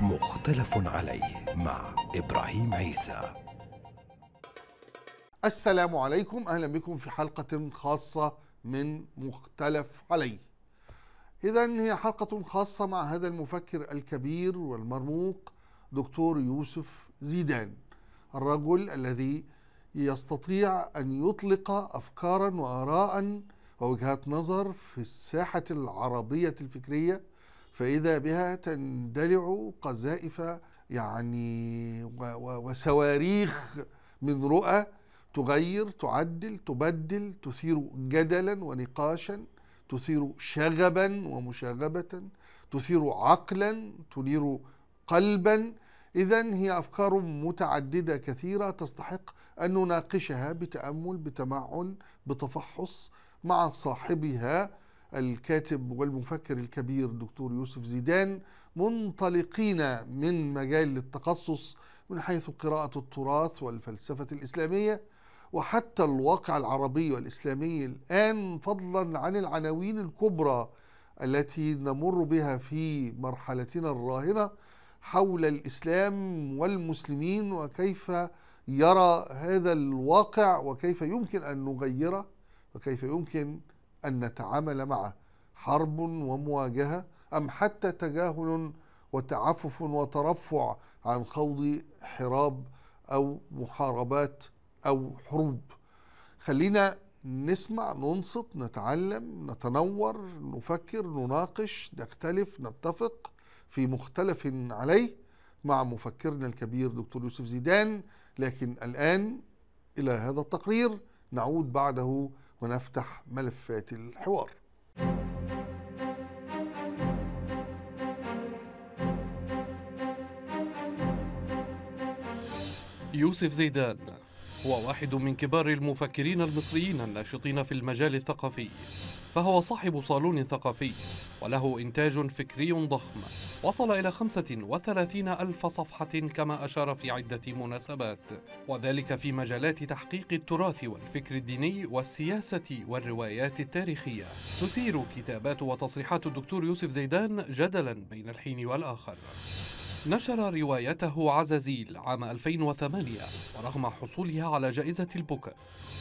مختلف عليه مع إبراهيم عيسى السلام عليكم أهلا بكم في حلقة خاصة من مختلف عليه إذا هي حلقة خاصة مع هذا المفكر الكبير والمرموق دكتور يوسف زيدان الرجل الذي يستطيع أن يطلق أفكارا وآراء ووجهات نظر في الساحة العربية الفكرية فإذا بها تندلع قذائف يعني وصواريخ من رؤى تغير تعدل تبدل تثير جدلا ونقاشا تثير شغبا ومشاغبة تثير عقلا تنير قلبا إذا هي أفكار متعددة كثيرة تستحق أن نناقشها بتأمل بتمعن بتفحص مع صاحبها الكاتب والمفكر الكبير دكتور يوسف زيدان منطلقين من مجال التخصص من حيث قراءة التراث والفلسفة الإسلامية وحتى الواقع العربي والإسلامي الآن فضلا عن العناوين الكبرى التي نمر بها في مرحلتنا الراهنة حول الإسلام والمسلمين وكيف يرى هذا الواقع وكيف يمكن أن نغيره وكيف يمكن أن نتعامل معه حرب ومواجهة أم حتى تجاهل وتعفف وترفع عن خوض حراب أو محاربات أو حروب خلينا نسمع ننصت نتعلم نتنور نفكر نناقش نختلف نتفق في مختلف عليه مع مفكرنا الكبير دكتور يوسف زيدان لكن الآن إلى هذا التقرير نعود بعده ونفتح ملفات الحوار يوسف زيدان هو واحد من كبار المفكرين المصريين الناشطين في المجال الثقافي فهو صاحب صالون ثقافي وله إنتاج فكري ضخم وصل إلى 35 ألف صفحة كما أشار في عدة مناسبات وذلك في مجالات تحقيق التراث والفكر الديني والسياسة والروايات التاريخية تثير كتابات وتصريحات الدكتور يوسف زيدان جدلا بين الحين والآخر نشر روايته عزازيل عام 2008 ورغم حصولها على جائزة البوكر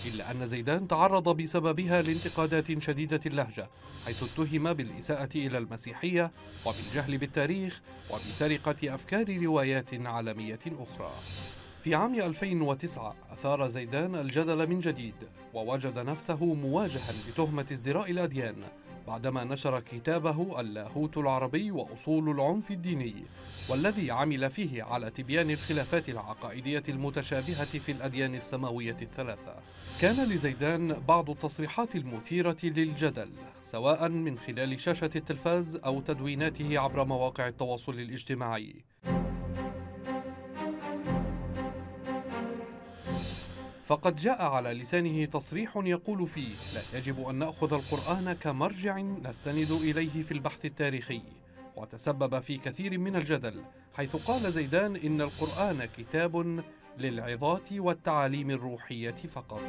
إلا أن زيدان تعرض بسببها لانتقادات شديدة اللهجة حيث اتهم بالإساءة إلى المسيحية وبالجهل بالتاريخ وبسرقة أفكار روايات عالمية أخرى في عام 2009 أثار زيدان الجدل من جديد ووجد نفسه مواجها بتهمة ازدراء الأديان بعدما نشر كتابه اللاهوت العربي وأصول العنف الديني والذي عمل فيه على تبيان الخلافات العقائدية المتشابهة في الأديان السماوية الثلاثة كان لزيدان بعض التصريحات المثيرة للجدل سواء من خلال شاشة التلفاز أو تدويناته عبر مواقع التواصل الاجتماعي فقد جاء على لسانه تصريح يقول فيه لا يجب أن نأخذ القرآن كمرجع نستند إليه في البحث التاريخي وتسبب في كثير من الجدل حيث قال زيدان إن القرآن كتاب للعظات والتعاليم الروحية فقط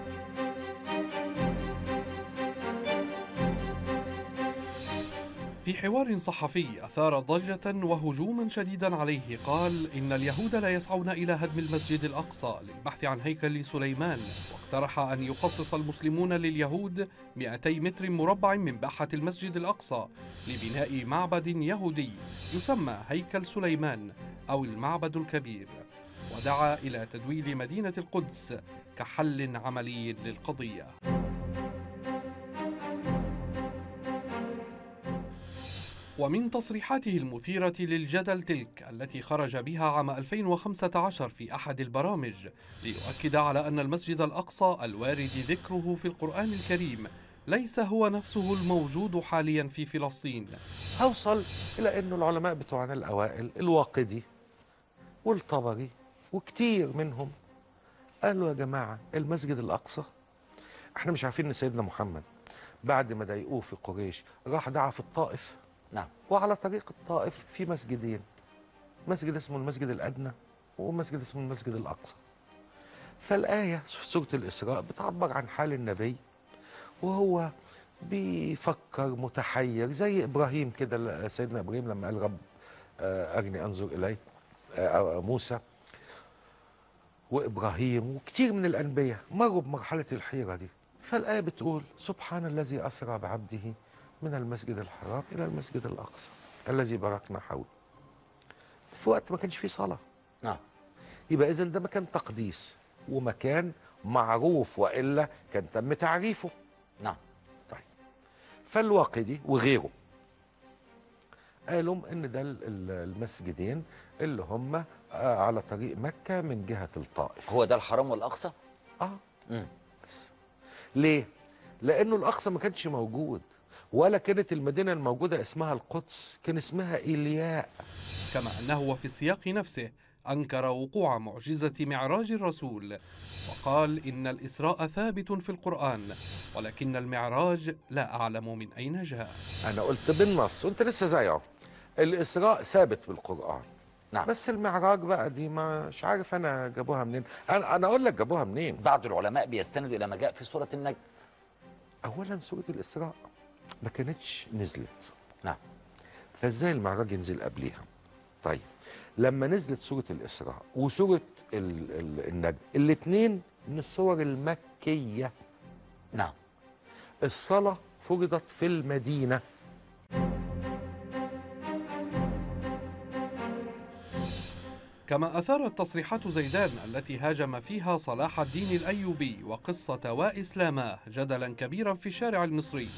في حوار صحفي أثار ضجة وهجوما شديدا عليه قال إن اليهود لا يسعون إلى هدم المسجد الأقصى للبحث عن هيكل سليمان واقترح أن يخصص المسلمون لليهود 200 متر مربع من باحة المسجد الأقصى لبناء معبد يهودي يسمى هيكل سليمان أو المعبد الكبير ودعا إلى تدويل مدينة القدس كحل عملي للقضية ومن تصريحاته المثيرة للجدل تلك التي خرج بها عام 2015 في أحد البرامج ليؤكد على أن المسجد الأقصى الوارد ذكره في القرآن الكريم ليس هو نفسه الموجود حاليا في فلسطين أوصل إلى أن العلماء بتوعنا الأوائل الواقدي والطبري وكتير منهم قالوا يا جماعة المسجد الأقصى احنا مش عارفين ان سيدنا محمد بعد ما ضايقوه في قريش راح دعا في الطائف نعم وعلى طريق الطائف في مسجدين مسجد اسمه المسجد الأدنى ومسجد اسمه المسجد الأقصى فالآية في سورة الإسراء بتعبر عن حال النبي وهو بيفكر متحير زي إبراهيم كده سيدنا إبراهيم لما قال رب آه، أرني أنظر إليه آه، آه، موسى وإبراهيم وكتير من الأنبياء مروا بمرحلة الحيرة دي فالآية بتقول سبحان الذي أسرى بعبده من المسجد الحرام إلى المسجد الأقصى الذي باركنا حوله في وقت ما كانش فيه صلاة نعم يبقى إذا ده مكان تقديس ومكان معروف وإلا كان تم تعريفه نعم طيب فالواقدي وغيره قالوا ان ده المسجدين اللي هم آه، على طريق مكه من جهه الطائف هو ده الحرام والاقصى اه امم بس ليه لانه الاقصى ما كانش موجود ولا كانت المدينة الموجودة اسمها القدس كان اسمها إلياء كما أنه وفي السياق نفسه أنكر وقوع معجزة معراج الرسول وقال إن الإسراء ثابت في القرآن ولكن المعراج لا أعلم من أين جاء أنا قلت بالنص وأنت لسه زيه الإسراء ثابت في القرآن نعم بس المعراج بقى دي مش عارف أنا جابوها منين أنا, أنا أقول لك جابوها منين بعض العلماء بيستندوا إلى ما جاء في سورة النجم أولا سورة الإسراء ما كانتش نزلت نعم فازاي المعراج ينزل قبليها طيب لما نزلت سوره الاسراء وسوره النجم الاثنين من الصور المكيه نعم الصلاه فرضت في المدينه كما أثارت تصريحات زيدان التي هاجم فيها صلاح الدين الأيوبي وقصة واسلاماه جدلا كبيرا في الشارع المصري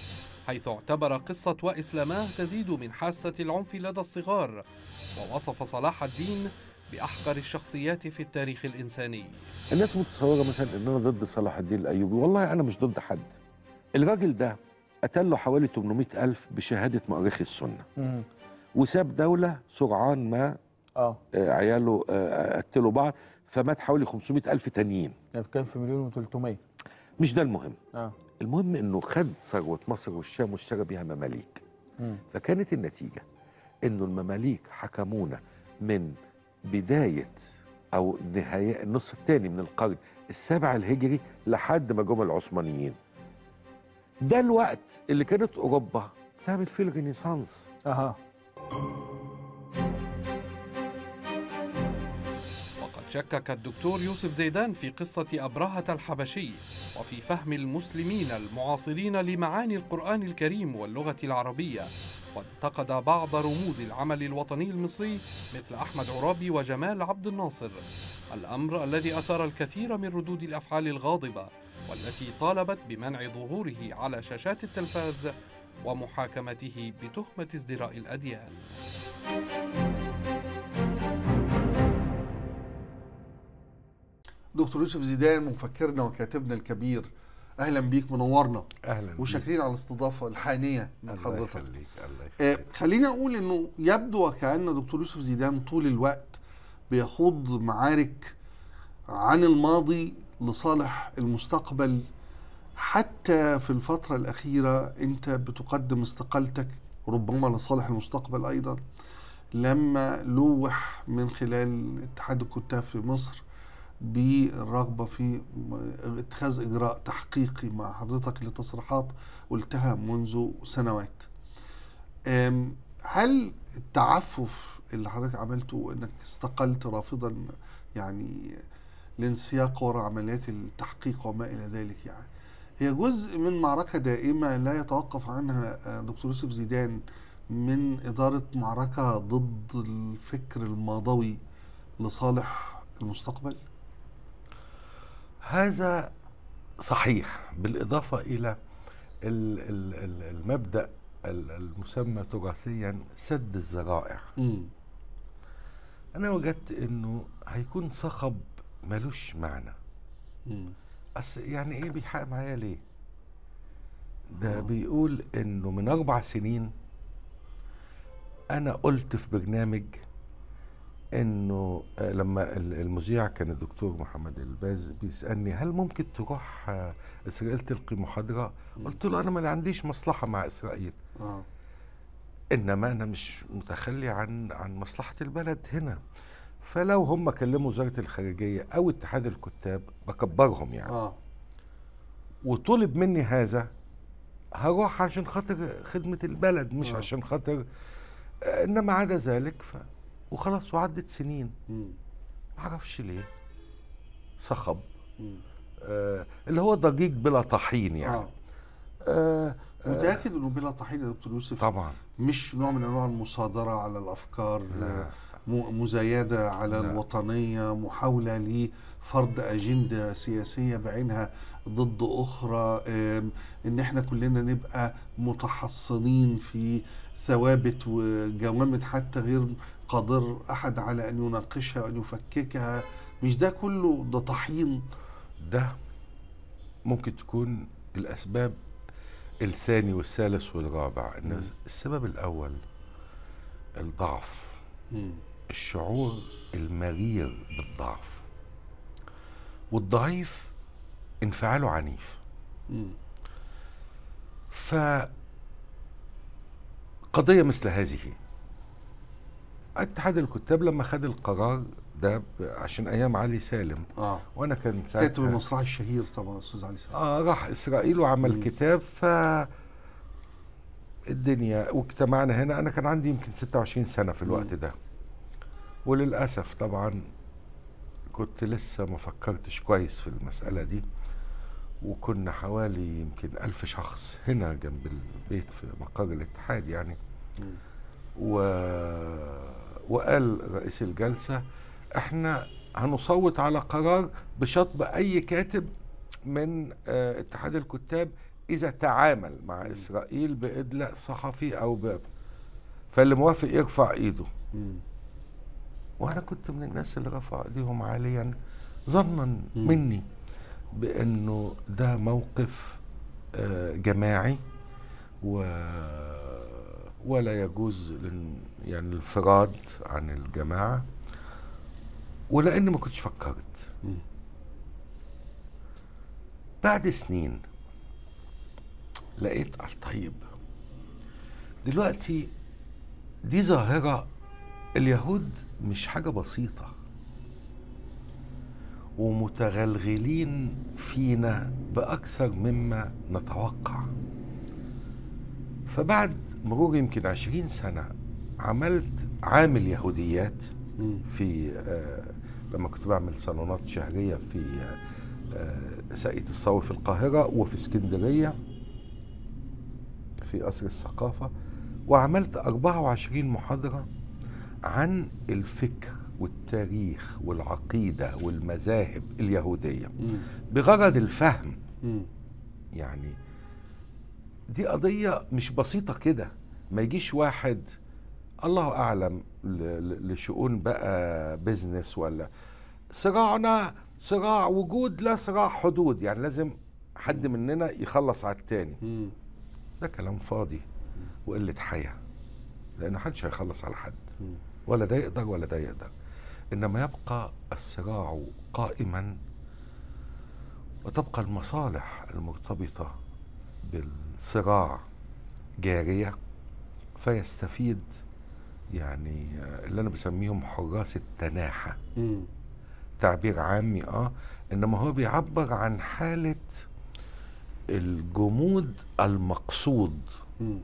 حيث اعتبر قصة وإسلاماه تزيد من حاسة العنف لدى الصغار ووصف صلاح الدين بأحقر الشخصيات في التاريخ الإنساني الناس متصورة مثلا أن أنا ضد صلاح الدين الأيوبي والله أنا مش ضد حد الراجل ده قتل له حوالي 800 ألف بشهادة مؤرخ السنة وساب دولة سرعان ما آه. آه، عياله آه، قتلوا بعض فمات حوالي 500 ألف تانيين كان في مليون و300 مش ده المهم آه. المهم انه خد ثروه مصر والشام واشترى بيها مماليك فكانت النتيجه انه المماليك حكمونا من بدايه او نهايه النص الثاني من القرن السابع الهجري لحد ما جم العثمانيين ده الوقت اللي كانت اوروبا بتعمل فيه الرينيسانس اها شكك الدكتور يوسف زيدان في قصة أبرهة الحبشي وفي فهم المسلمين المعاصرين لمعاني القرآن الكريم واللغة العربية وانتقد بعض رموز العمل الوطني المصري مثل أحمد عرابي وجمال عبد الناصر الأمر الذي أثار الكثير من ردود الأفعال الغاضبة والتي طالبت بمنع ظهوره على شاشات التلفاز ومحاكمته بتهمة ازدراء الأديان دكتور يوسف زيدان مفكرنا وكاتبنا الكبير اهلا بيك منورنا اهلا وشاكرين على الاستضافه الحانيه من حضرتك الله يخليك الله آه، يخليك خليني اقول انه يبدو وكأن دكتور يوسف زيدان طول الوقت بيخوض معارك عن الماضي لصالح المستقبل حتى في الفترة الأخيرة أنت بتقدم استقالتك ربما لصالح المستقبل أيضا لما لوح من خلال اتحاد الكتاب في مصر بالرغبه في اتخاذ اجراء تحقيقي مع حضرتك لتصريحات قلتها منذ سنوات. هل التعفف اللي حضرتك عملته انك استقلت رافضا يعني الانسياق وراء عمليات التحقيق وما الى ذلك يعني هي جزء من معركه دائمه لا يتوقف عنها آه، دكتور يوسف زيدان من اداره معركه ضد الفكر الماضوي لصالح المستقبل؟ هذا صحيح بالإضافة إلى المبدأ المسمى تراثيا سد الذرائع أنا وجدت إنه هيكون صخب ملوش معنى أصل يعني إيه بيحقق معايا ليه؟ ده أوه. بيقول إنه من أربع سنين أنا قلت في برنامج انه آه، لما المذيع كان الدكتور محمد الباز بيسالني هل ممكن تروح آه، اسرائيل تلقي محاضره؟ قلت له انا ما عنديش مصلحه مع اسرائيل. آه. انما انا مش متخلي عن عن مصلحه البلد هنا. فلو هم كلموا وزاره الخارجيه او اتحاد الكتاب بكبرهم يعني. آه. وطلب مني هذا هروح عشان خاطر خدمه البلد مش آه. عشان خاطر آه، انما عدا ذلك ف... وخلاص وعدت سنين ما اعرفش ليه صخب آه اللي هو ضجيج بلا طحين يعني آه. آه. آه متاكد انه بلا طحين يا دكتور يوسف طبعا مش نوع من انواع المصادره على الافكار آه، م- مزايده على لا. الوطنيه محاوله لفرض اجنده سياسيه بعينها ضد اخرى ان احنا كلنا نبقى متحصنين في ثوابت وجوامد حتى غير قادر أحد على أن يناقشها وأن يفككها مش ده كله ده طحين ده ممكن تكون الأسباب الثاني والثالث والرابع إن السبب الأول الضعف م. الشعور المرير بالضعف والضعيف انفعاله عنيف م. ف قضيه مثل هذه اتحاد الكتاب لما خد القرار ده عشان ايام علي سالم اه وانا كان ساعتها كاتب المسرح الشهير طبعا استاذ علي سالم اه راح اسرائيل وعمل م. كتاب ف الدنيا واجتمعنا هنا انا كان عندي يمكن 26 سنه في الوقت ده وللاسف طبعا كنت لسه ما فكرتش كويس في المساله دي وكنا حوالي يمكن ألف شخص هنا جنب البيت في مقر الاتحاد يعني و... وقال رئيس الجلسة احنا هنصوت على قرار بشطب أي كاتب من آه، اتحاد الكتاب إذا تعامل مع إسرائيل بإدلاء صحفي أو ب... فاللي موافق يرفع إيده وأنا كنت من الناس اللي رفع إيديهم عاليا ظنا مني بانه ده موقف آه، جماعي و ولا يجوز يعني الانفراد عن الجماعه ولاني ما كنتش فكرت بعد سنين لقيت طيب دلوقتي دي ظاهره اليهود مش حاجه بسيطه ومتغلغلين فينا بأكثر مما نتوقع فبعد مرور يمكن عشرين سنة عملت عامل يهوديات في آه لما كنت بعمل صالونات شهرية في آه ساقية الصاوي في القاهرة وفي اسكندرية في قصر الثقافة وعملت 24 محاضرة عن الفكر والتاريخ والعقيدة والمذاهب اليهودية بغرض الفهم يعني دي قضية مش بسيطة كده ما يجيش واحد الله أعلم لشؤون بقى بيزنس ولا صراعنا صراع وجود لا صراع حدود يعني لازم حد مننا يخلص على التاني ده كلام فاضي وقلة حياة لأن حدش هيخلص على حد ولا ده يقدر ولا ده يقدر انما يبقى الصراع قائما وتبقى المصالح المرتبطه بالصراع جاريه فيستفيد يعني اللي انا بسميهم حراس التناحه م. تعبير عامي اه انما هو بيعبر عن حاله الجمود المقصود م.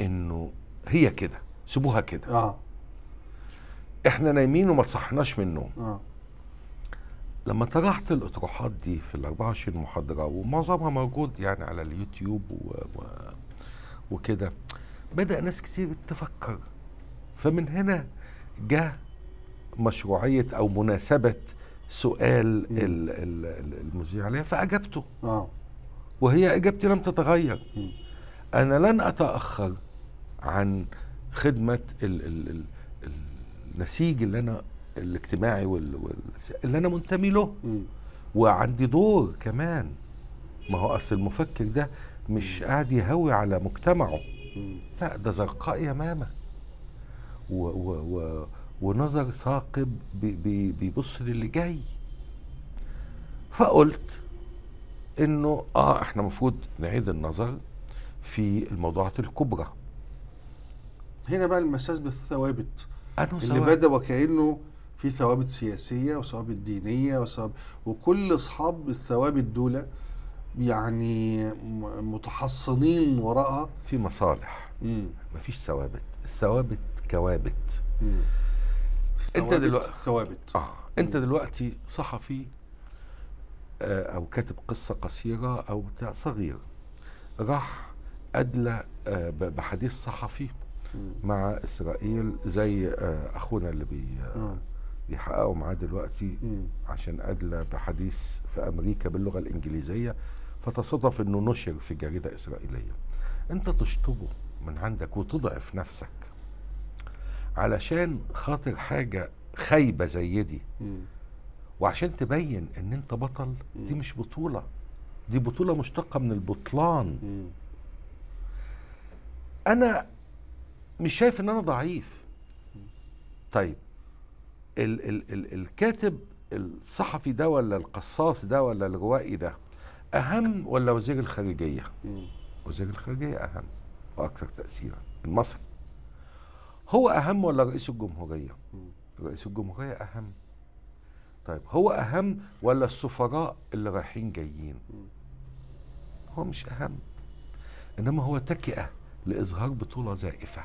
انه هي كده سيبوها كده آه. احنا نايمين وما تصحناش من النوم آه. لما طرحت الاطروحات دي في ال 24 محاضره ومعظمها موجود يعني على اليوتيوب و... و... وكده بدا ناس كتير تفكر فمن هنا جه مشروعيه او مناسبه سؤال ال... ال... المذيع عليها فاجبته آه. وهي اجابتي لم تتغير م. انا لن اتاخر عن خدمه ال... ال... ال... النسيج اللي انا الاجتماعي وال... وال... اللي انا منتمي له م. وعندي دور كمان ما هو اصل المفكر ده مش قاعد يهوي على مجتمعه م. لا ده زرقاء يمامه و... و... و... ونظر ثاقب بي... بي... بيبص للي جاي فقلت انه اه احنا المفروض نعيد النظر في الموضوعات الكبرى هنا بقى المساس بالثوابت اللي بدا وكانه في ثوابت سياسيه وثوابت دينيه وثوابت وكل اصحاب الثوابت دول يعني متحصنين وراءها في مصالح ما مفيش ثوابت الثوابت كوابت انت دلوقتي كوابت اه انت دلوقتي صحفي آه او كاتب قصه قصيره او بتاع صغير راح ادلى آه بحديث صحفي مع اسرائيل زي آه، اخونا اللي بي آه، آه. بيحققوا معاه دلوقتي عشان ادلى بحديث في امريكا باللغه الانجليزيه فتصادف انه نشر في جريده اسرائيليه انت تشطبه من عندك وتضعف نفسك علشان خاطر حاجه خايبه زي دي وعشان تبين ان انت بطل دي مش بطوله دي بطوله مشتقه من البطلان انا مش شايف ان انا ضعيف طيب ال ال ال الكاتب الصحفي ده ولا القصاص ده ولا الروائي ده اهم ولا وزير الخارجيه وزير الخارجيه اهم واكثر تاثيرا المصري هو اهم ولا رئيس الجمهوريه رئيس الجمهوريه اهم طيب هو اهم ولا السفراء اللي رايحين جايين هو مش اهم انما هو تكئه لإظهار بطولة زائفة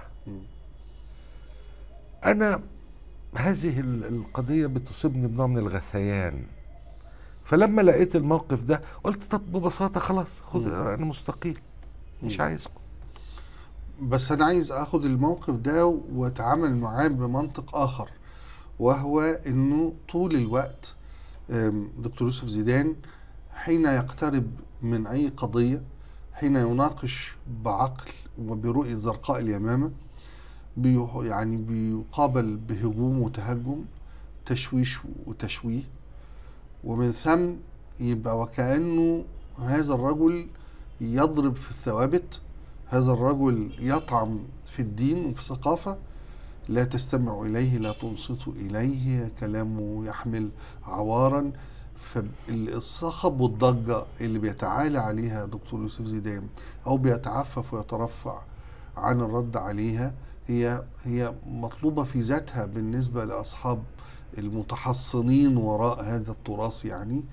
أنا هذه القضية بتصيبني بنوع من الغثيان فلما لقيت الموقف ده قلت طب ببساطة خلاص خد أنا مستقيل مش عايزكم بس أنا عايز أخد الموقف ده وأتعامل معاه بمنطق آخر وهو أنه طول الوقت دكتور يوسف زيدان حين يقترب من أي قضية حين يناقش بعقل وبرؤية زرقاء اليمامة يعني بيقابل بهجوم وتهجم تشويش وتشويه ومن ثم يبقى وكأنه هذا الرجل يضرب في الثوابت هذا الرجل يطعم في الدين وفي الثقافة لا تستمع إليه لا تنصت إليه كلامه يحمل عوارا فالصخب والضجة اللي بيتعالى عليها دكتور يوسف زيدان أو بيتعفف ويترفع عن الرد عليها هي هي مطلوبة في ذاتها بالنسبة لأصحاب المتحصنين وراء هذا التراث يعني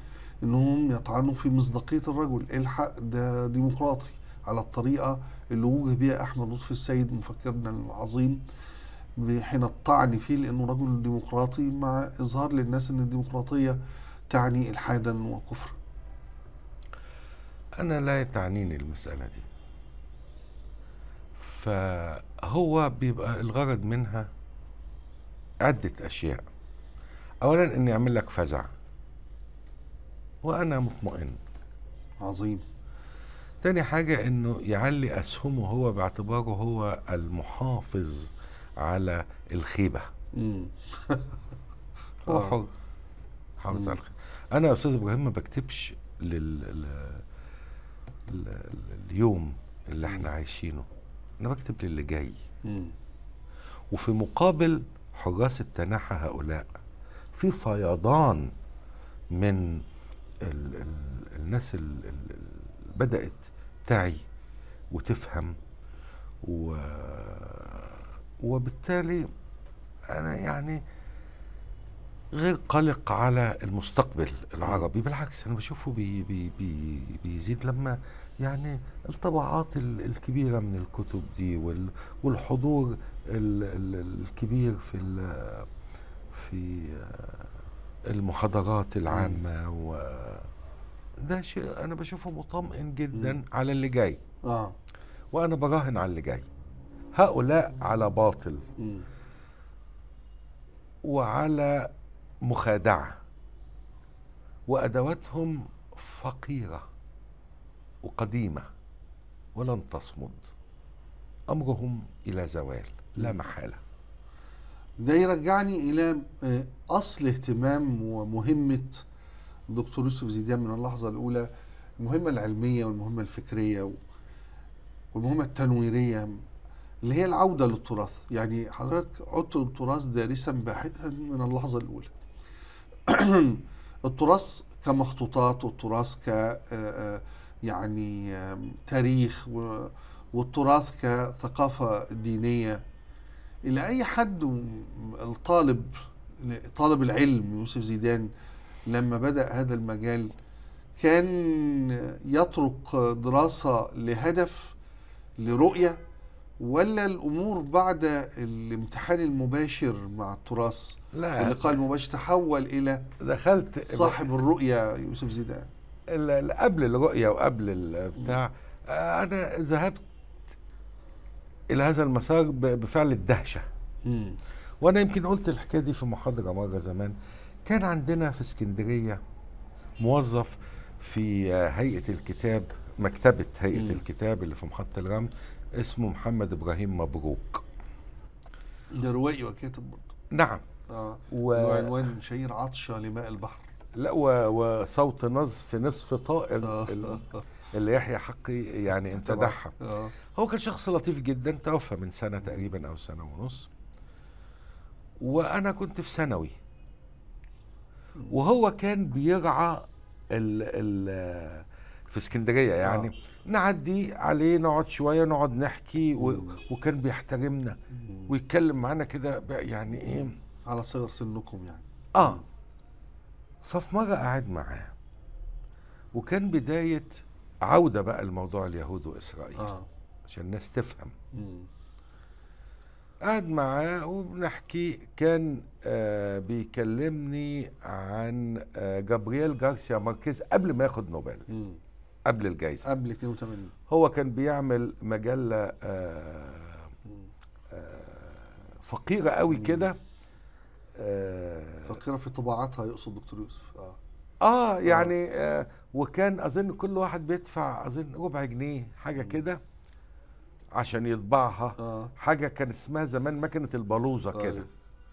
انهم يطعنوا في مصداقيه الرجل الحق ده ديمقراطي على الطريقه اللي وجه بها احمد لطفي السيد مفكرنا العظيم حين الطعن فيه لانه رجل ديمقراطي مع اظهار للناس ان الديمقراطيه تعني إلحادا وكفرا أنا لا تعنيني المسألة دي فهو بيبقى الغرض منها عدة أشياء أولا إني أعمل لك فزع وأنا مطمئن عظيم تاني حاجة إنه يعلي أسهمه هو باعتباره هو المحافظ على الخيبة هو آه. حر حافظ على الخيبة انا يا استاذ ابراهيم ما بكتبش لل... لل... اليوم اللي احنا عايشينه انا بكتب للي جاي وفي مقابل حراس التناحى هؤلاء في فيضان من ال ال الناس اللي بدأت تعي وتفهم و وبالتالي أنا يعني غير قلق على المستقبل العربي بالعكس انا بشوفه بي بي بي بيزيد لما يعني الطبعات الكبيره من الكتب دي والحضور الكبير في في المحاضرات العامه و ده شيء انا بشوفه مطمئن جدا م. على اللي جاي اه وانا براهن على اللي جاي هؤلاء على باطل م. وعلى مخادعه وادواتهم فقيره وقديمه ولن تصمد امرهم الى زوال لا محاله ده يرجعني الى آه، اصل اهتمام ومهمه دكتور يوسف زيدان من اللحظه الاولى المهمه العلميه والمهمه الفكريه والمهمه التنويريه اللي هي العوده للتراث يعني حضرتك عدت للتراث دارسا باحثا من اللحظه الاولى التراث كمخطوطات والتراث ك آه، آه، يعني تاريخ والتراث كثقافة دينية إلى أي حد الطالب طالب العلم يوسف زيدان لما بدأ هذا المجال كان يطرق دراسة لهدف لرؤية ولا الامور بعد الامتحان المباشر مع التراث لا واللقاء المباشر تحول الى دخلت صاحب الرؤيه يوسف زيدان قبل الرؤيه وقبل البتاع آه، انا ذهبت الى هذا المسار بفعل الدهشه م. وانا يمكن قلت الحكايه دي في محاضره مره زمان كان عندنا في اسكندريه موظف في هيئه الكتاب مكتبه هيئه م. الكتاب اللي في محطه الرمل اسمه محمد ابراهيم مبروك ده روائي وكاتب برضه نعم اه و... عنوان شهير عطشه لماء البحر لا و... وصوت نزف نصف طائر آه. ال... اللي يحيى حقي يعني امتدحها آه. هو كان شخص لطيف جدا توفى من سنه تقريبا او سنه ونص وانا كنت في ثانوي وهو كان بيرعى ال ال في اسكندريه يعني آه. نعدي عليه نقعد شويه نقعد نحكي و... وكان بيحترمنا ويتكلم معانا كده يعني ايه على صغر سنكم يعني اه ففي مره قاعد معاه وكان بدايه عوده بقى لموضوع اليهود واسرائيل آه. عشان الناس تفهم مم. قعد معاه وبنحكي كان آه بيكلمني عن آه جابرييل جارسيا ماركيز قبل ما ياخد نوبل مم. قبل الجائزه قبل 82 هو كان بيعمل مجله آه آه فقيره قوي كده آه، فقيره في طباعتها يقصد دكتور يوسف آه. اه اه يعني آه وكان اظن كل واحد بيدفع اظن ربع جنيه حاجه كده عشان يطبعها آه. حاجه كان اسمها زمان مكنه البلوزه آه. كده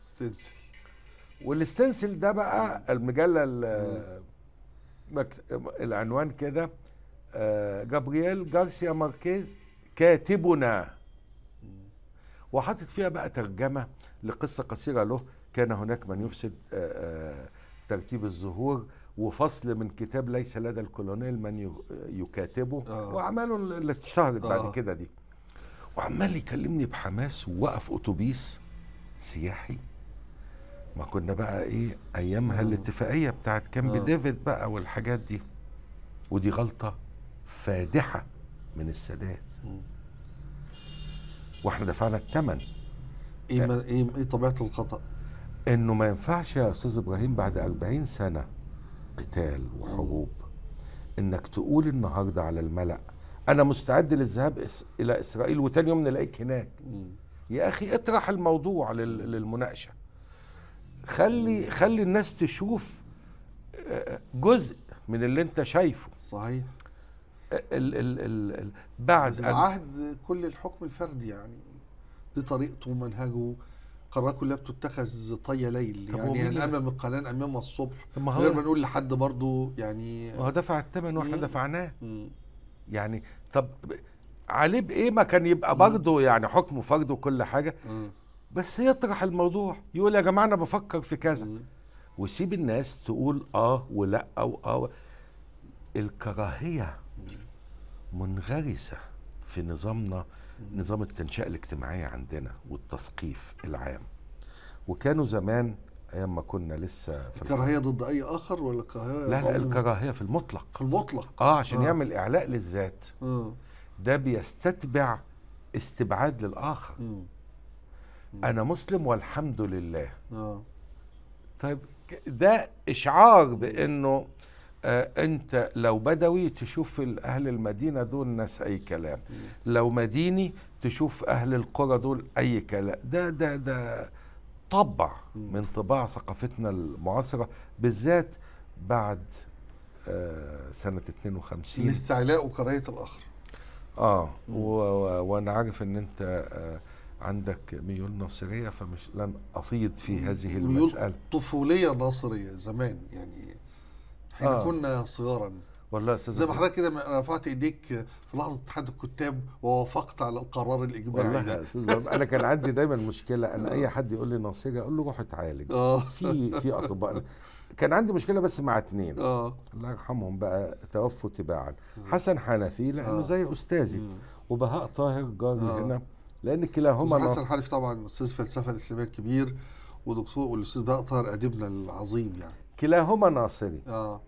ستنسل والاستنسل ده بقى المجله العنوان كده آه، جابرييل جارسيا ماركيز كاتبنا وحاطط فيها بقى ترجمه لقصه قصيره له كان هناك من يفسد آه، آه، ترتيب الزهور وفصل من كتاب ليس لدى الكولونيل من يكاتبه واعماله اللي اشتهرت بعد كده دي وعمال يكلمني بحماس ووقف اتوبيس سياحي ما كنا بقى ايه ايامها الاتفاقيه بتاعت كامب ديفيد بقى والحاجات دي ودي غلطه فادحه من السادات واحنا دفعنا الثمن إيه, ايه ايه طبيعه الخطا؟ انه ما ينفعش يا استاذ ابراهيم بعد 40 سنه قتال وحروب انك تقول النهارده على الملأ انا مستعد للذهاب الى اسرائيل وتاني يوم نلاقيك هناك يا اخي اطرح الموضوع للمناقشه خلي خلي الناس تشوف آه، جزء من اللي انت شايفه صحيح ال ال ال ال بعد العهد كل الحكم الفردي يعني دي طريقته ومنهجه قرار كلها بتتخذ طي ليل يعني, يعني امام القناه امام الصبح ما غير ما نقول لحد برضه يعني ما هو دفع الثمن واحنا دفعناه يعني طب عليه بايه ما كان يبقى برضه يعني حكمه فرد وكل حاجه بس يطرح الموضوع يقول يا جماعه انا بفكر في كذا وسيب الناس تقول اه ولا او اه الكراهيه منغرسة في نظامنا نظام التنشئة الاجتماعية عندنا والتثقيف العام وكانوا زمان ايام ما كنا لسه في الكراهيه ضد اي اخر ولا الكراهيه لا لا الكراهيه في المطلق في المطلق اه عشان آه. يعمل اعلاء للذات آه. ده بيستتبع استبعاد للاخر م. انا مسلم والحمد لله آه. طيب ده اشعار بانه آه، انت لو بدوي تشوف اهل المدينه دول ناس اي كلام لو مديني تشوف اهل القرى دول اي كلام ده ده ده طبع من طباع ثقافتنا المعاصره بالذات بعد آه، سنه 52 الاستعلاء وكراهيه الاخر اه وانا عارف ان انت آه، عندك ميول ناصريه فمش لن افيض في هذه المساله ميول طفوليه ناصريه زمان يعني حين آه. كنا صغارا والله زي ما حضرتك كده رفعت ايديك في لحظه اتحاد الكتاب ووافقت على القرار الاجماعي والله ده انا كان عندي دايما مشكله ان آه. اي حد يقول لي نصيحه اقول له روح اتعالج آه. في في اطباء كان عندي مشكله بس مع اثنين اه الله يرحمهم بقى توفوا تباعا حسن حنفي لانه آه. زي استاذي مم. وبهاء طاهر جاري آه. هنا لان كلاهما حسن حنفي طبعا استاذ فلسفه الاسلاميه الكبير ودكتور والاستاذ بهاء طاهر اديبنا العظيم يعني كلاهما ناصري اه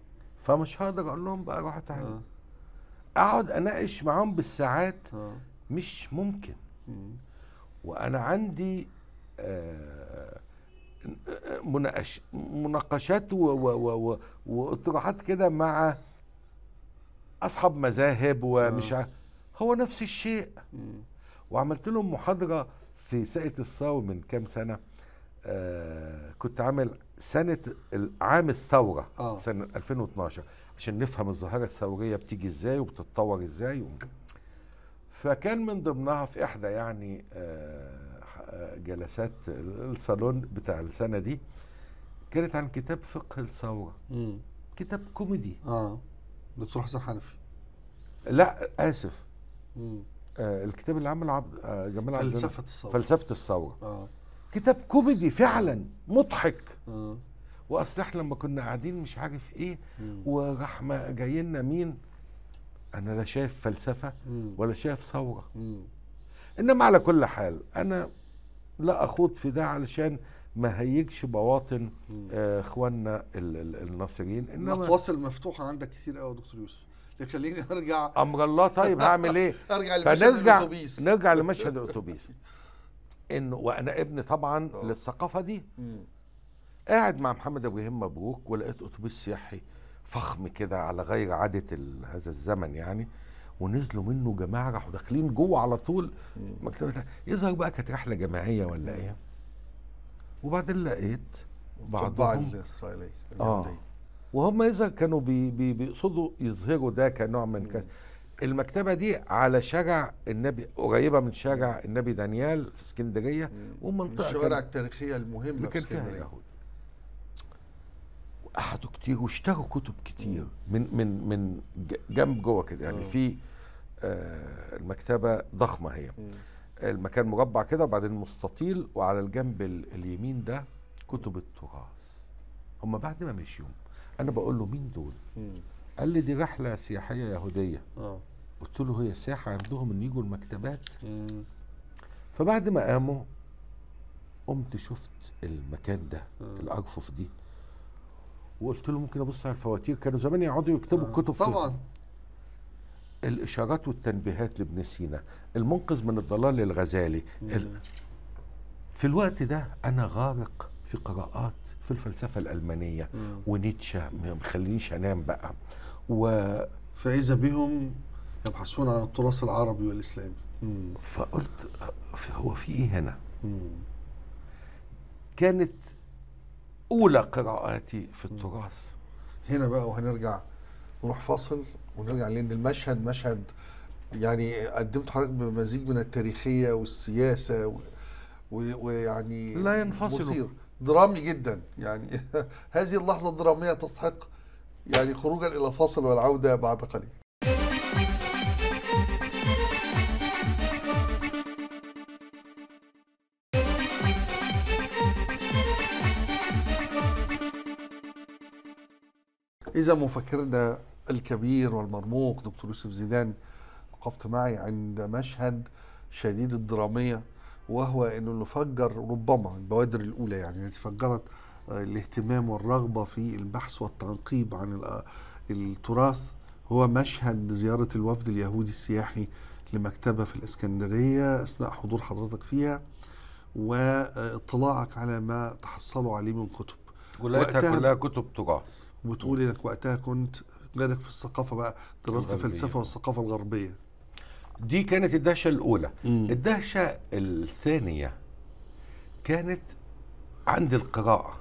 فمش هقدر اقول لهم بقى روحوا تعالوا آه. اقعد اناقش معاهم بالساعات آه. مش ممكن وانا عندي آه مناقش مناقشات واطروحات كده مع اصحاب مذاهب ومش آه. هو نفس الشيء مم. وعملت لهم محاضره في ساقه الصاوي من كام سنه آه، كنت عامل سنه عام الثوره آه. سنه 2012 عشان نفهم الظاهره الثوريه بتيجي ازاي وبتتطور ازاي و... فكان من ضمنها في احدى يعني آه, آه، جلسات الصالون بتاع السنه دي كانت عن كتاب فقه الثوره كتاب كوميدي اه دكتور حسن حنفي لا اسف آه الكتاب اللي عمل عبد آه جمال عبد فلسفه الثوره فلسفه الثوره اه كتاب كوميدي فعلا مضحك آه. واصل احنا لما كنا قاعدين مش عارف ايه وراح جاي لنا مين انا لا شايف فلسفه ولا شايف ثوره انما على كل حال انا لا اخوض في ده علشان ما هيجش بواطن آه، اخواننا الناصريين انما التواصل مفتوحه عندك كتير قوي يا دكتور يوسف خليني ارجع امر الله طيب هعمل ايه؟ ارجع لمشهد الاتوبيس نرجع لمشهد الاتوبيس انه وانا ابن طبعا أوه. للثقافه دي مم. قاعد مع محمد ابو يهم مبروك ولقيت اتوبيس سياحي فخم كده على غير عاده هذا الزمن يعني ونزلوا منه جماعه راحوا داخلين جوه على طول مكتبه يظهر بقى كانت رحله جماعيه ولا ايه وبعدين لقيت بعضهم الاسرائيليه آه وهم يظهر كانوا بيقصدوا بي يظهروا ده كنوع من كذا المكتبه دي على شجع النبي قريبه من شجع النبي دانيال في اسكندريه ومنطقه الشوارع التاريخيه المهمه في اسكندريه يهود قعدوا كتير واشتروا كتب كتير من من من جنب جوه كده يعني آه. في آه المكتبه ضخمه هي المكان مربع كده وبعدين مستطيل وعلى الجنب اليمين ده كتب التراث هم بعد ما مشيوا انا بقول له مين دول قال لي دي رحله سياحيه يهوديه اه قلت له هي سياحه عندهم ان يجوا المكتبات فبعد ما قاموا قمت شفت المكان ده آه. الارفف دي وقلت له ممكن ابص على الفواتير كانوا زمان يقعدوا يكتبوا الكتب آه. طبعا الاشارات والتنبيهات لابن سينا المنقذ من الضلال الغزالي في الوقت ده انا غارق في قراءات في الفلسفه الالمانيه ونيتشه ما مخلينيش انام بقى و فإذا بهم يبحثون عن التراث العربي والإسلامي فقلت هو في إيه هنا؟ كانت أولى قراءاتي في التراث هنا بقى وهنرجع نروح فاصل ونرجع لأن المشهد مشهد يعني قدمت حضرتك بمزيج من التاريخية والسياسة ويعني لا ينفصل مثير درامي جدا يعني هذه اللحظة الدرامية تستحق يعني خروجا إلى فاصل والعودة بعد قليل إذا مفكرنا الكبير والمرموق دكتور يوسف زيدان وقفت معي عند مشهد شديد الدرامية وهو أنه نفجر فجر ربما البوادر الأولى يعني التي فجرت الاهتمام والرغبة في البحث والتنقيب عن التراث هو مشهد زيارة الوفد اليهودي السياحي لمكتبة في الإسكندرية أثناء حضور حضرتك فيها واطلاعك على ما تحصلوا عليه من كتب ولايتها كلها كتب تراث وبتقول انك وقتها كنت غيرك في الثقافه بقى درست الفلسفه والثقافه الغربيه دي كانت الدهشه الاولى مم. الدهشه الثانيه كانت عند القراءه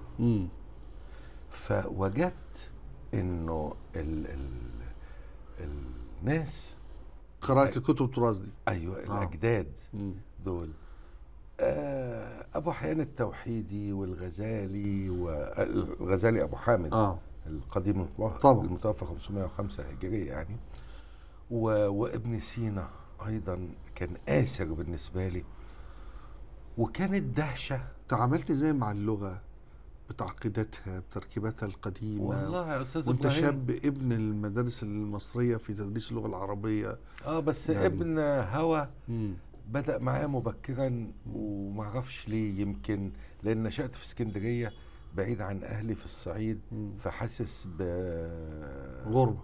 فوجدت انه ال ال الناس قراءة الكتب التراث دي ايوه آه. الاجداد مم. دول آه ابو حيان التوحيدي والغزالي والغزالي ابو حامد آه. القديم طبعا المتوفى 505 هجريه يعني و... وابن سينا ايضا كان قاسر بالنسبه لي وكانت دهشه تعاملت ازاي مع اللغه بتعقيداتها بتركيباتها القديمه والله يا استاذ وانت شاب ابن المدارس المصريه في تدريس اللغه العربيه اه بس يعني ابن هوى بدا معايا مبكرا ومعرفش ليه يمكن لان نشات في اسكندريه بعيد عن اهلي في الصعيد فحاسس ب غربه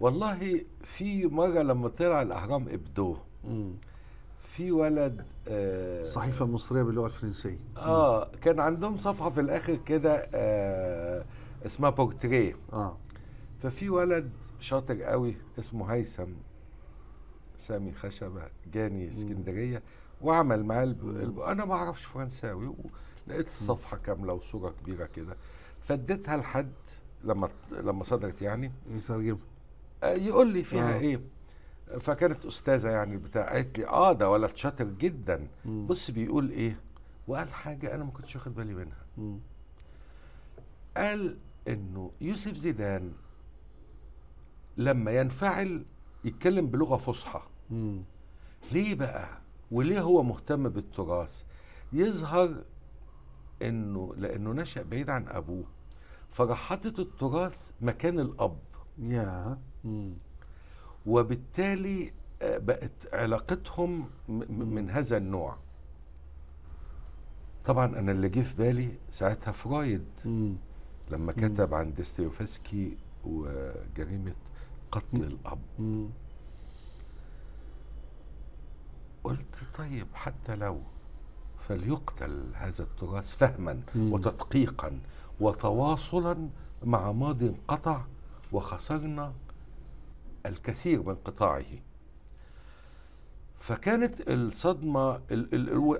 والله في مره لما طلع الاهرام ابدوه في ولد آه صحيفة مصرية باللغة الفرنسية اه كان عندهم صفحة في الآخر كده آه اسمها بورتريه اه ففي ولد شاطر قوي اسمه هيثم سامي خشبة جاني اسكندرية وعمل معاه الب... أنا ما أعرفش فرنساوي لقيت الصفحة كاملة وصورة كبيرة كده فاديتها لحد لما لما صدرت يعني يترجمها آه، يقول لي فيها آه. ايه فكانت استاذه يعني بتاع قالت لي اه ده ولد شاطر جدا مم. بص بيقول ايه وقال حاجه انا ما كنتش واخد بالي منها مم. قال انه يوسف زيدان لما ينفعل يتكلم بلغه فصحى ليه بقى وليه هو مهتم بالتراث يظهر انه لانه نشا بعيد عن ابوه فراح حاطط التراث مكان الاب يا yeah. وبالتالي آه، بقت علاقتهم من هذا النوع طبعا انا اللي جه في بالي ساعتها فرويد مم. لما كتب عن ديستيوفسكي وجريمه قتل مم. الاب مم. قلت طيب حتى لو فليقتل هذا التراث فهما مم. وتدقيقا وتواصلا مع ماضي انقطع وخسرنا الكثير من قطاعه فكانت الصدمة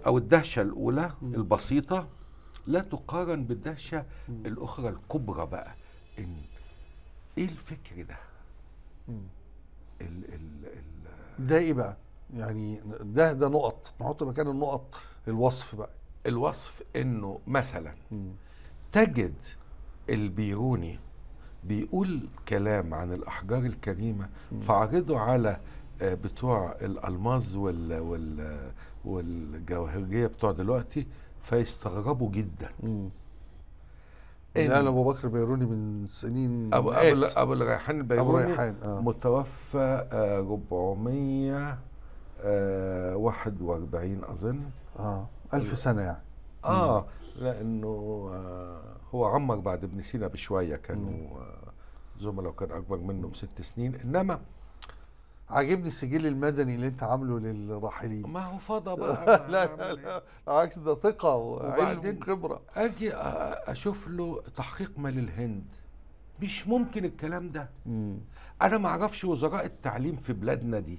أو الدهشة الأولى البسيطة لا تقارن بالدهشة الأخرى الكبرى بقى إن إيه الفكر ده؟ ال ال ال ده إيه بقى؟ يعني ده ده نقط نحط مكان النقط الوصف بقى الوصف إنه مثلا تجد البيروني بيقول كلام عن الأحجار الكريمة فعرضه على آه، بتوع الألماز وال وال والجواهرية بتوع دلوقتي فيستغربوا جدا امم. ده انا ابو بكر بيروني من سنين ابو ابو, أبو الريحان البيروني ابو الريحان آه. متوفى 441 آه، آه، اظن اه 1000 سنه يعني اه لانه آه هو عمك بعد ابن سينا بشويه كانوا آه، زملاء وكان اكبر منه بست سنين انما عجبني السجل المدني اللي انت عامله للراحلين ما هو فضى بقى لا, لا العكس ده ثقه وعلم وخبره اجي اشوف له تحقيق مال الهند مش ممكن الكلام ده مم. انا ما اعرفش وزراء التعليم في بلادنا دي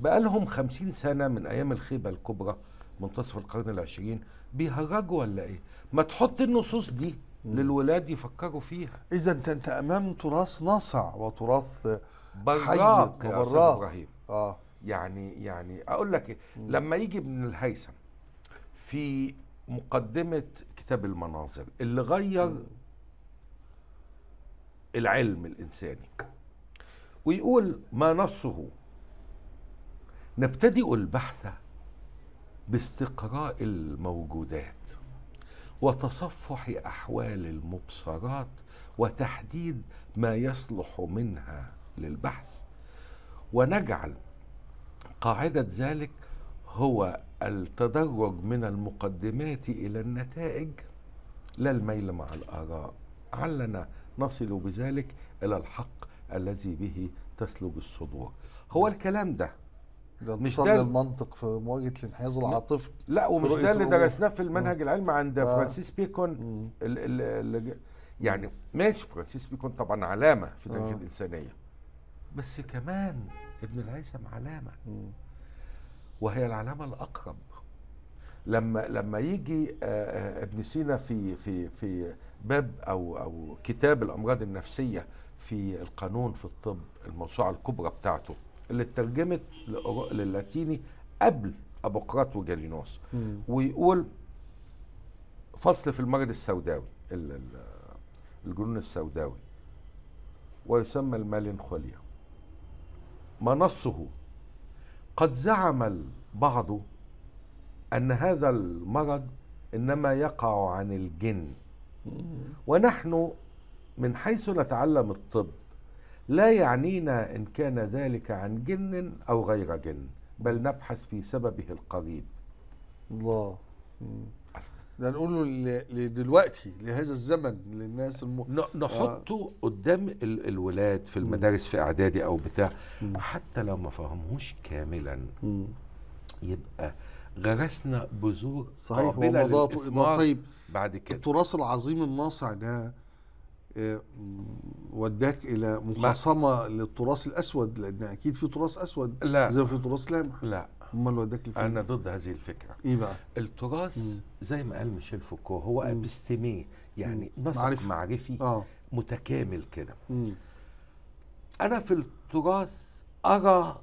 بقى لهم خمسين سنه من ايام الخيبه الكبرى منتصف القرن العشرين بيهرجوا ولا ايه ما تحط النصوص دي للولاد يفكروا فيها اذا انت امام تراث ناصع وتراث براق حي وبراق ابراهيم اه يعني يعني اقول لك إيه؟ لما يجي ابن الهيثم في مقدمه كتاب المناظر اللي غير م. العلم الانساني ويقول ما نصه نبتدئ البحث باستقراء الموجودات وتصفح احوال المبصرات وتحديد ما يصلح منها للبحث ونجعل قاعده ذلك هو التدرج من المقدمات الى النتائج لا الميل مع الاراء علنا نصل بذلك الى الحق الذي به تسلب الصدور هو الكلام ده ده ده المنطق في مواجهه الانحياز العاطفي لا ومش ده اللي درسناه في المنهج آه. العلمي عند آه. فرانسيس بيكون الـ الـ الـ يعني ماشي فرانسيس بيكون طبعا علامه في تاريخ آه. الانسانيه بس كمان ابن الهيثم علامه م. وهي العلامه الاقرب لما لما يجي آه، آه، ابن سينا في في في باب او او كتاب الامراض النفسيه في القانون في الطب الموسوعه الكبرى بتاعته اللي اترجمت للاتيني قبل ابوقراط وجالينوس ويقول فصل في المرض السوداوي الجنون السوداوي ويسمى ما منصه قد زعم البعض ان هذا المرض انما يقع عن الجن ونحن من حيث نتعلم الطب لا يعنينا إن كان ذلك عن جن أو غير جن بل نبحث في سببه القريب الله ده نقوله لدلوقتي لهذا الزمن للناس الم... نحطه آه. قدام الولاد في المدارس في اعدادي او بتاع م. حتى لو ما فهموش كاملا م. يبقى غرسنا بذور صحيح ومضاته طيب بعد كده التراث العظيم الناصع ده آه، وداك الى مخاصمه للتراث الاسود لان اكيد في تراث اسود لا زي ما في تراث لامح لا امال وداك لفين انا ضد هذه الفكره ايه بقى التراث مم. زي ما قال ميشيل فوكو هو ابستيمي يعني نسق معرفي, معرفي آه. متكامل كده انا في التراث ارى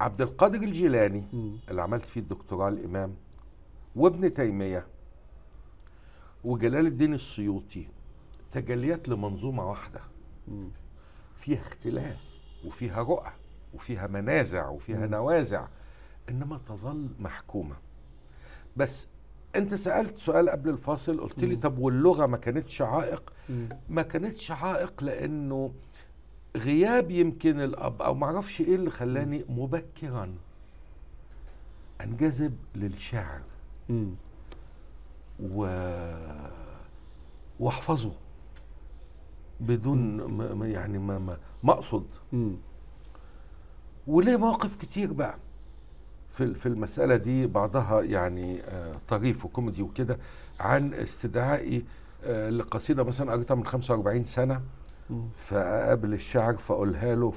عبد القادر الجيلاني مم. اللي عملت فيه الدكتوراه الامام وابن تيميه وجلال الدين السيوطي تجليات لمنظومه واحده فيها اختلاف وفيها رؤى وفيها منازع وفيها نوازع انما تظل محكومه بس انت سالت سؤال قبل الفاصل قلت لي طب واللغه ما كانتش عائق ما كانتش عائق لانه غياب يمكن الاب او ما اعرفش ايه اللي خلاني مبكرا انجذب للشعر و واحفظه بدون ما يعني ما ما, اقصد وليه مواقف كتير بقى في في المساله دي بعضها يعني آه، طريف وكوميدي وكده عن استدعائي آه، لقصيده مثلا قريتها من 45 سنه فاقابل الشاعر فاقولها له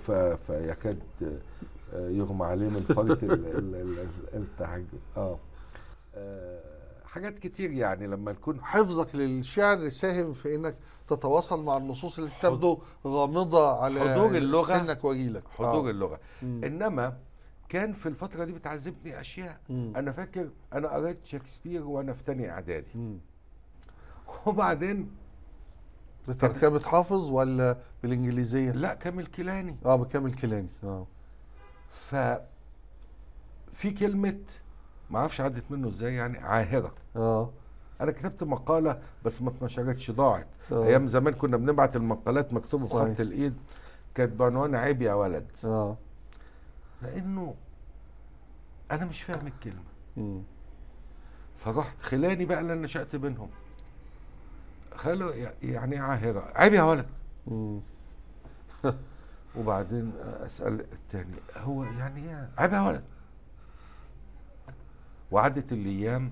فيكاد آه، يغمى عليه من فرط التعجب اه حاجات كتير يعني لما يكون حفظك للشعر ساهم في انك تتواصل مع النصوص اللي تبدو غامضه على حضور اللغه سنك وجيلك حضور آه. اللغه مم. انما كان في الفتره دي بتعذبني اشياء مم. انا فاكر انا قريت شكسبير وانا في تاني اعدادي وبعدين بتركبة حافظ ولا بالانجليزيه لا كامل كيلاني اه بكامل كيلاني اه ف في كلمه ما اعرفش عدت منه ازاي يعني عاهره اه انا كتبت مقاله بس ما اتنشرتش ضاعت أوه. ايام زمان كنا بنبعت المقالات مكتوبه خط الايد كانت بعنوان عيب يا ولد اه لانه انا مش فاهم الكلمه فرحت خلاني بقى اللي نشات بينهم خلوا يعني عاهره عيب يا ولد وبعدين اسال الثاني هو يعني ايه عيب يا ولد وعدت الايام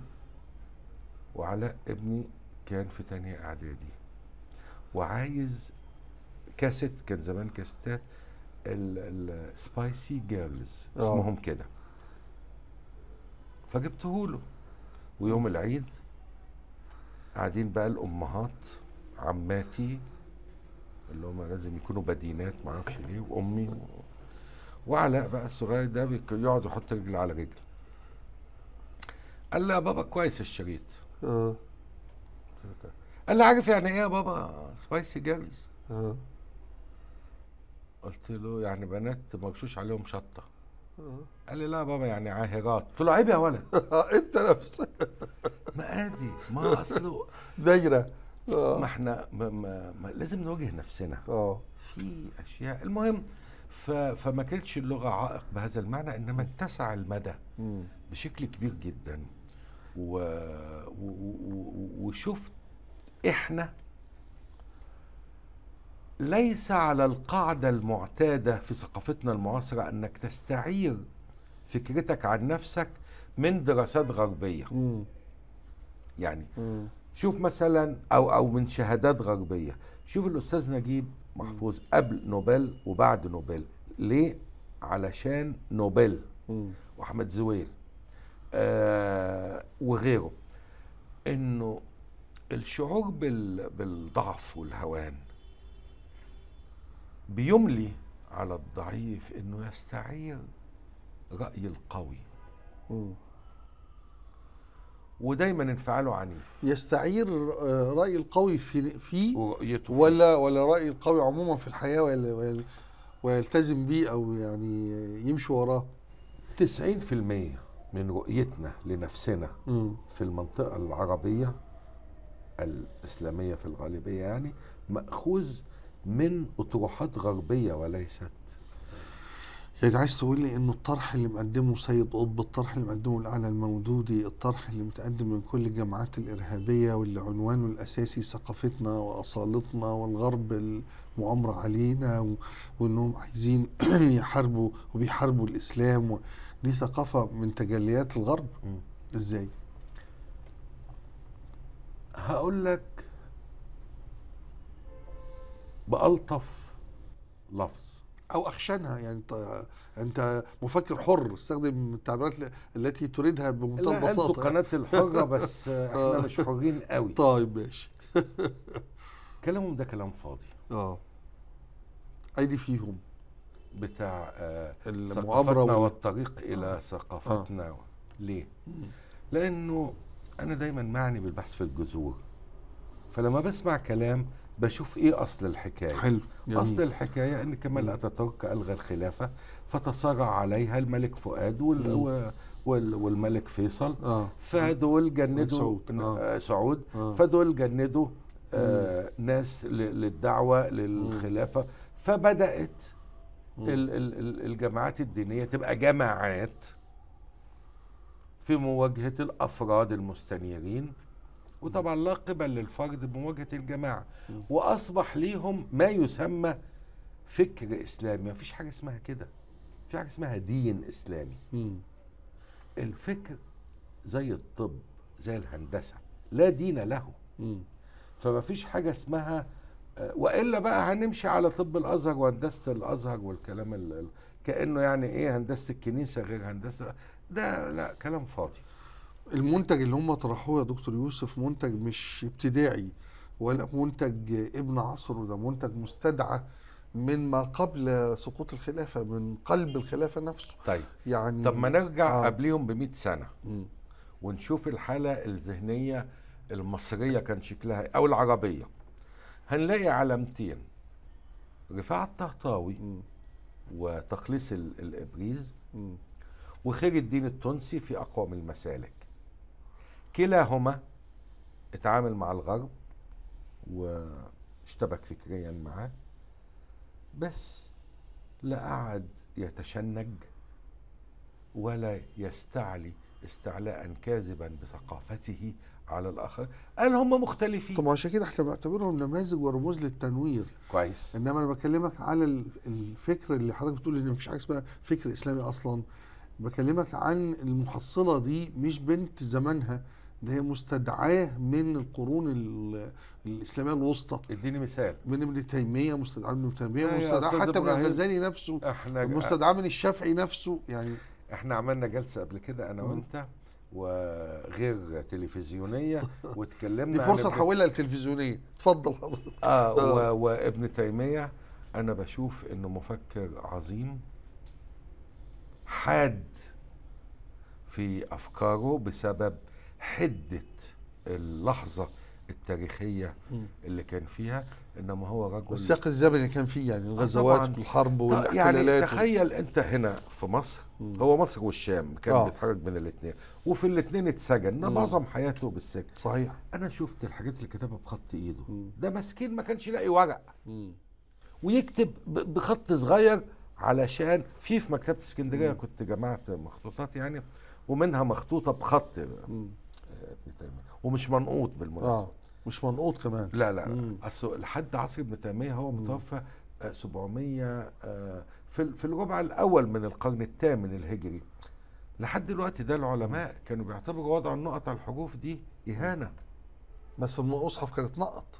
وعلاء ابني كان في تانية اعدادي وعايز كاسيت كان زمان كاسيتات السبايسي جيرلز آه. اسمهم كده فجبته له ويوم العيد قاعدين بقى الامهات عماتي اللي هم لازم يكونوا بدينات معرفش ليه وامي وعلاء بقى الصغير ده بيقعد يحط رجل على رجل قال لي يا بابا كويس الشريط آه. قال لي عارف يعني ايه يا بابا سبايسي آه. جيرلز قلت له يعني بنات مرشوش عليهم شطه آه. قال لي لا بابا يعني عاهرات قلت له عيب يا ولد انت نفسك ما ادي ما اصله دايره ما احنا ما ما ما لازم نواجه نفسنا اه في اشياء المهم فما كانتش اللغه عائق بهذا المعنى انما اتسع المدى بشكل كبير جدا و... و... وشفت احنا ليس على القاعدة المعتادة في ثقافتنا المعاصرة أنك تستعير فكرتك عن نفسك من دراسات غربية م. يعني م. شوف مثلا أو أو من شهادات غربية شوف الأستاذ نجيب محفوظ قبل نوبل وبعد نوبل ليه؟ علشان نوبل م. وأحمد زويل آه، وغيره انه الشعور بال... بالضعف والهوان بيملي على الضعيف انه يستعير راي القوي م. ودايما انفعاله عنيف يستعير آه، راي القوي في فيه ورأيته ولا ولا راي القوي عموما في الحياه ولا ويلتزم بيه او يعني يمشي وراه 90% من رؤيتنا لنفسنا م. في المنطقة العربية الإسلامية في الغالبية يعني مأخوذ من أطروحات غربية وليست يعني عايز تقول لي انه الطرح اللي مقدمه سيد قطب الطرح اللي مقدمه الاعلى المودودي الطرح اللي متقدم من كل الجماعات الارهابيه واللي عنوانه الاساسي ثقافتنا واصالتنا والغرب المؤامره علينا وانهم عايزين يحاربوا وبيحاربوا الاسلام و... دي ثقافه من تجليات الغرب م. ازاي هقول لك بالطف لفظ او اخشنها يعني انت انت مفكر حر استخدم التعبيرات التي تريدها بمنتهى البساطه قناه الحره بس احنا مش حرين قوي طيب ماشي كلامهم ده كلام فاضي اه ايدي فيهم بتاع آه، ثقافتنا والطريق الى آه. ثقافتنا آه. ليه؟ لانه انا دايما معني بالبحث في الجذور فلما بسمع كلام بشوف ايه اصل الحكايه حلو جميل. اصل الحكايه ان كمال اتاتورك الغى الخلافه فتصارع عليها الملك فؤاد وال وال... والملك فيصل آه. فدول جندوا سعود, آه. آه. سعود. آه. فدول جندوا آه ناس للدعوه للخلافه فبدات الجماعات الدينيه تبقى جماعات في مواجهه الافراد المستنيرين وطبعا لا قبل للفرد بمواجهه الجماعه واصبح ليهم ما يسمى فكر اسلامي ما فيش حاجه اسمها كده في حاجه اسمها دين اسلامي الفكر زي الطب زي الهندسه لا دين له فما فيش حاجه اسمها والا بقى هنمشي على طب الازهر وهندسه الازهر والكلام كانه يعني ايه هندسه الكنيسه غير هندسه ده لا كلام فاضي المنتج اللي هم طرحوه يا دكتور يوسف منتج مش ابتداعي ولا منتج ابن عصره ده منتج مستدعى من ما قبل سقوط الخلافه من قلب الخلافه نفسه طيب يعني طب ما نرجع آه. قبليهم ب 100 سنه م. ونشوف الحاله الذهنيه المصريه كان شكلها إيه، او العربيه هنلاقي علامتين رفاعة الطهطاوي وتخليص الابريز م. وخير الدين التونسي في اقوام المسالك كلاهما اتعامل مع الغرب واشتبك فكريا معاه بس لا قعد يتشنج ولا يستعلي استعلاء كاذبا بثقافته على الاخر قال هم مختلفين طب عشان كده احنا بعتبرهم نماذج ورموز للتنوير كويس انما انا بكلمك على الفكر اللي حضرتك بتقول ان مفيش حاجه اسمها فكر اسلامي اصلا بكلمك عن المحصله دي مش بنت زمانها ده هي مستدعاه من القرون الاسلاميه الوسطى اديني مثال من ابن تيميه مستدعاه من ابن تيميه أيوة، مستدعاه حتى من الغزالي نفسه احنا مستدعاه من الشافعي نفسه يعني احنا عملنا جلسه قبل كده انا آه. وانت وغير تلفزيونيه واتكلمنا دي فرصه نحولها لتلفزيونيه اتفضل حضرتك اه, آه. وابن تيميه انا بشوف انه مفكر عظيم حاد في افكاره بسبب حده اللحظه التاريخيه اللي كان فيها انما هو رجل السياق الزمني كان فيه يعني آه، الغزوات والحرب طيب، يعني والاحتلالات يعني تخيل انت هنا في مصر مم. هو مصر والشام كان آه. بيتحرك بين الاثنين وفي الاثنين اتسجن معظم حياته بالسجن صحيح انا شفت الحاجات اللي كتبها بخط ايده مم. ده مسكين ما كانش يلاقي ورق مم. ويكتب بخط صغير علشان في في مكتبه اسكندريه كنت جمعت مخطوطات يعني ومنها مخطوطه بخط ابن تيميه ومش منقوط بالمناسبه آه. مش منقوط كمان لا لا اصل لحد عصر ابن تيميه هو متوفى 700 آه، آه، في في الربع الاول من القرن الثامن الهجري لحد دلوقتي ده العلماء كانوا بيعتبروا وضع النقط على الحروف دي اهانه بس المصحف كانت نقط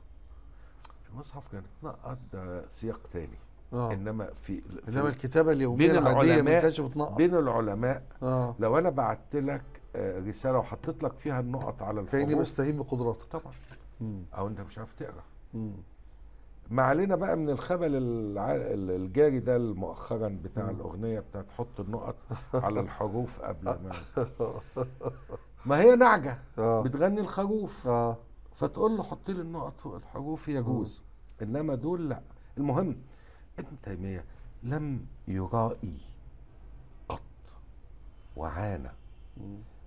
المصحف كانت نقط ده سياق ثاني آه. انما في انما الكتابه اليوميه العاديه ما كانتش بتنقط بين العلماء آه. لو انا بعت لك آه، رساله وحطيت لك فيها النقط على الحروف كاني بستهين بقدراتك طبعا او انت مش عارف تقرا ما علينا بقى من الخبل الجاري ده مؤخرا بتاع الاغنيه بتاعت حط النقط على الحروف قبل ما ما هي نعجه آه. بتغني الخروف آه. فتقول له حط لي النقط فوق الحروف يجوز انما دول لا المهم ابن تيميه لم يرائي قط وعانى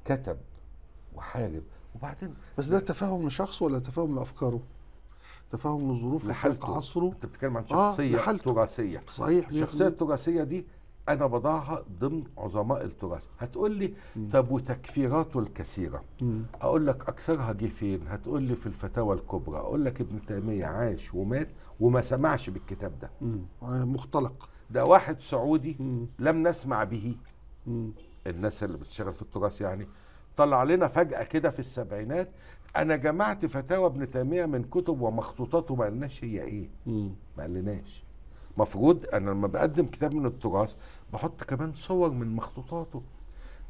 كتب وحارب وبعدين بس ده تفاهم لشخص ولا تفاهم لافكاره؟ تفاهم لظروفه لحالته عصره انت بتتكلم عن آه، شخصيه آه تراثيه صحيح الشخصيه التراثيه دي انا بضعها ضمن عظماء التراث هتقول لي طب وتكفيراته الكثيره مم. اقول لك اكثرها جه فين هتقول لي في الفتاوى الكبرى اقول لك ابن تيميه عاش ومات وما سمعش بالكتاب ده مم. آه، مختلق ده واحد سعودي مم. لم نسمع به مم. الناس اللي بتشتغل في التراث يعني طلع لنا فجأة كده في السبعينات أنا جمعت فتاوى ابن تيمية من كتب ومخطوطاته ما قالناش هي إيه ما قالناش مفروض أنا لما بقدم كتاب من التراث بحط كمان صور من مخطوطاته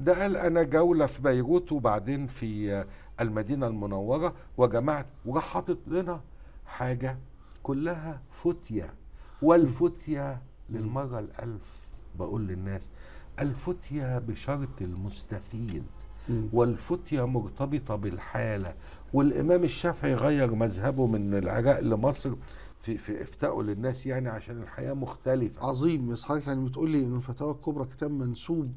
ده قال أنا جولة في بيروت وبعدين في المدينة المنورة وجمعت وراح حاطط لنا حاجة كلها فتية والفتية للمرة الألف بقول للناس الفتية بشرط المستفيد والفتية مرتبطة بالحالة والإمام الشافعي غير مذهبه من العراق لمصر في في افتائه للناس يعني عشان الحياه مختلفه عظيم يا حضرتك يعني بتقول لي ان الفتاوى الكبرى كتاب منسوب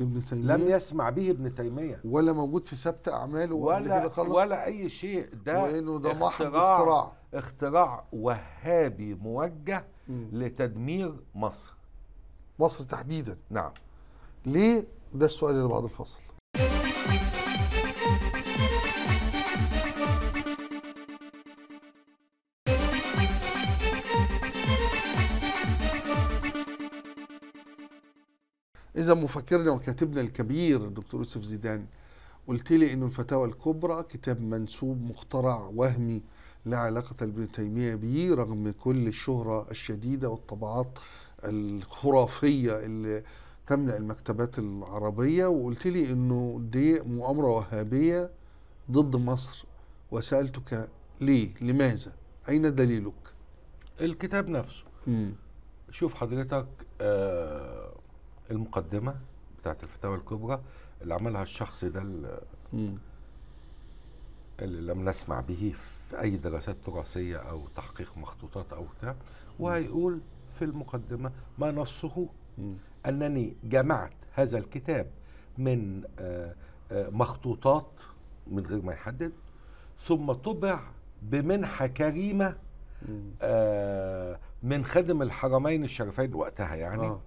لابن تيميه لم يسمع به ابن تيميه ولا موجود في ثبت اعماله ولا خلص ولا اي شيء ده وانه ده محض اختراع اختراع وهابي موجه م. لتدمير مصر مصر تحديدا نعم ليه ده السؤال اللي بعد الفصل لذا مفكرنا وكاتبنا الكبير الدكتور يوسف زيدان قلت لي انه الفتاوى الكبرى كتاب منسوب مخترع وهمي لا علاقة لابن تيمية به رغم كل الشهرة الشديدة والطبعات الخرافية اللي تملأ المكتبات العربية وقلت لي انه دي مؤامرة وهابية ضد مصر وسألتك ليه لماذا أين دليلك الكتاب نفسه مم. شوف حضرتك آه المقدمه بتاعت الفتاوى الكبرى اللي عملها الشخص ده اللي, لم نسمع به في اي دراسات تراثيه او تحقيق مخطوطات او بتاع وهيقول في المقدمه ما نصه انني جمعت هذا الكتاب من آه، آه، مخطوطات من غير ما يحدد ثم طبع بمنحه كريمه آه، من خادم الحرمين الشريفين وقتها يعني آه.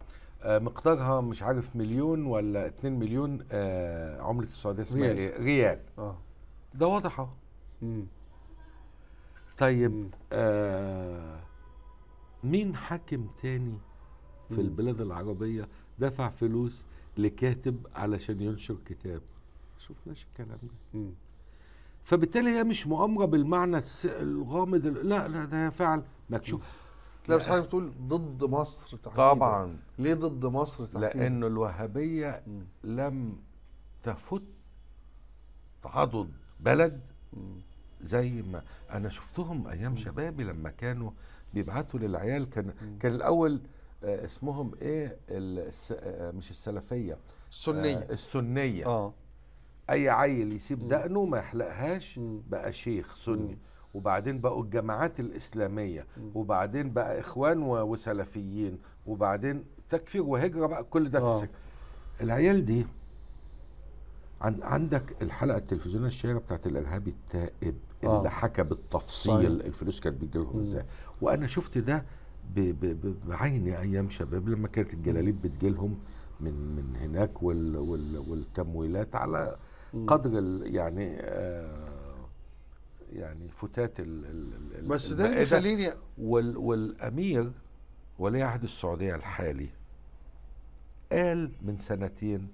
آه، مقدارها مش عارف مليون ولا 2 مليون آه، عمله السعوديه اسمها ريال. ايه؟ ريال اه ده واضح اهو طيب آه مين حاكم تاني في مم. البلاد العربيه دفع فلوس لكاتب علشان ينشر كتاب ما شفناش الكلام ده فبالتالي هي مش مؤامره بالمعنى الغامض لا لا ده فعل مكشوف لا بس حضرتك بتقول ضد مصر تحديدا طبعا ليه ضد مصر تحديدا؟ لأنه الوهابية م. لم تفت تعضد بلد زي ما أنا شفتهم أيام شبابي لما كانوا بيبعتوا للعيال كان م. كان الأول آه، اسمهم إيه الس آه، مش السلفية السنية آه السنية آه أي عيل يسيب دقنه ما يحلقهاش بقى شيخ سني م. وبعدين بقوا الجماعات الإسلامية وبعدين بقى إخوان وسلفيين وبعدين تكفير وهجرة بقى كل ده في آه. السكة العيال دي عن عندك الحلقة التلفزيونية الشهيرة بتاعت الإرهابي التائب آه. اللي حكى بالتفصيل صحيح. الفلوس كانت بتجيلهم ازاي وأنا شفت ده ب ب بعيني أيام شباب لما كانت الجلاليب بتجيلهم من من هناك وال وال والتمويلات على قدر يعني آه يعني فتات ال ال بس ده اللي بيخليني وال والامير ولي عهد السعوديه الحالي قال من سنتين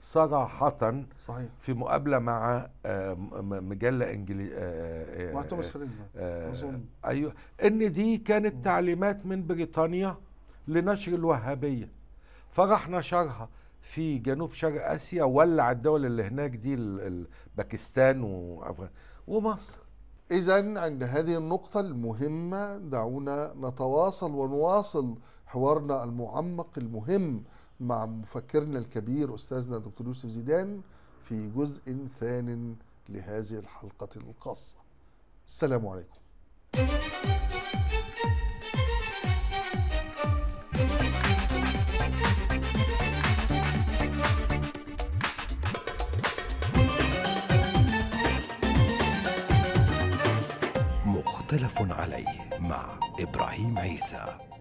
صراحة صحيح. في مقابلة مع آه، مجلة انجلي آه، آه، مع توماس ايوه ان دي كانت تعليمات من بريطانيا لنشر الوهابية فراح نشرها في جنوب شرق اسيا ولع الدول اللي هناك دي باكستان وافغانستان ومصر إذا عند هذه النقطة المهمة دعونا نتواصل ونواصل حوارنا المعمق المهم مع مفكرنا الكبير أستاذنا دكتور يوسف زيدان في جزء ثان لهذه الحلقة الخاصة السلام عليكم سلف عليه مع إبراهيم عيسى